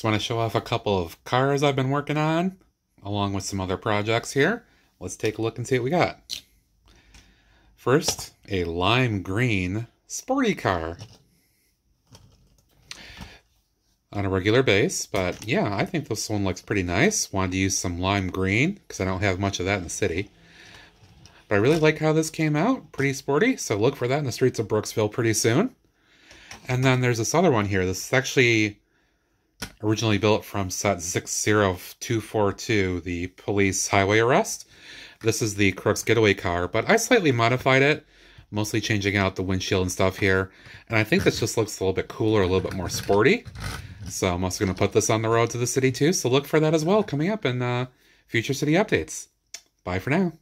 Just want to show off a couple of cars I've been working on, along with some other projects here. Let's take a look and see what we got. First, a lime green sporty car. On a regular base, but yeah, I think this one looks pretty nice. Wanted to use some lime green, because I don't have much of that in the city. But I really like how this came out. Pretty sporty, so look for that in the streets of Brooksville pretty soon. And then there's this other one here. This is actually originally built from set 60242, the police highway arrest. This is the Crooks getaway car, but I slightly modified it, mostly changing out the windshield and stuff here. And I think this just looks a little bit cooler, a little bit more sporty. So I'm also going to put this on the road to the city too, so look for that as well coming up in uh, future city updates. Bye for now.